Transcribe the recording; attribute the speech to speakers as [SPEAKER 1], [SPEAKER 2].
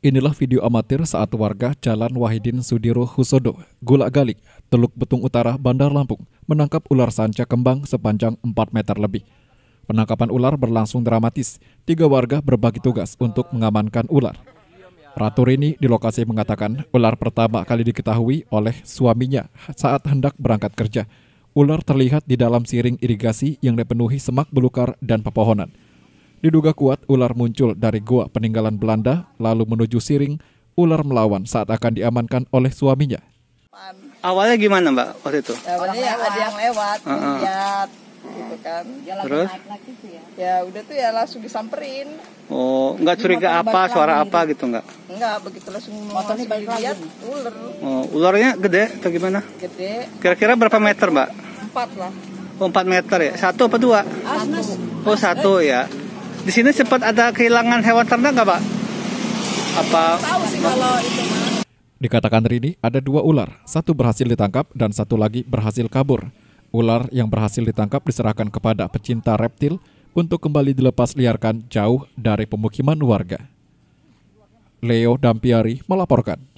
[SPEAKER 1] Inilah video amatir saat warga Jalan Wahidin Sudiro Husodo, Gulak Galik, Teluk Betung Utara, Bandar Lampung, menangkap ular sanca kembang sepanjang 4 meter lebih. Penangkapan ular berlangsung dramatis. Tiga warga berbagi tugas untuk mengamankan ular. Ratu Rini di lokasi mengatakan ular pertama kali diketahui oleh suaminya saat hendak berangkat kerja. Ular terlihat di dalam siring irigasi yang dipenuhi semak belukar dan pepohonan. Diduga kuat, ular muncul dari goa peninggalan Belanda, lalu menuju Siring. Ular melawan saat akan diamankan oleh suaminya.
[SPEAKER 2] Awalnya gimana mbak waktu itu?
[SPEAKER 1] Ya, awalnya ya, ada yang lewat, uh -uh. lihat gitu kan. Ya, Terus? Ya. ya udah tuh ya langsung disamperin.
[SPEAKER 2] Oh, nggak curiga apa, suara apa gitu nggak?
[SPEAKER 1] Nggak, begitu langsung motornya balik lihat ular.
[SPEAKER 2] Oh, ularnya gede atau gimana? Gede. Kira-kira berapa meter mbak? Empat lah. Oh, empat meter ya? Satu apa dua? Satu. Oh satu ya. Di sini sempat ada kehilangan hewan ternak nggak pak? Apa? Tahu sih kalau itu.
[SPEAKER 1] Dikatakan Rini, ada dua ular, satu berhasil ditangkap dan satu lagi berhasil kabur. Ular yang berhasil ditangkap diserahkan kepada pecinta reptil untuk kembali dilepas liarkan jauh dari pemukiman warga. Leo Dampiari melaporkan.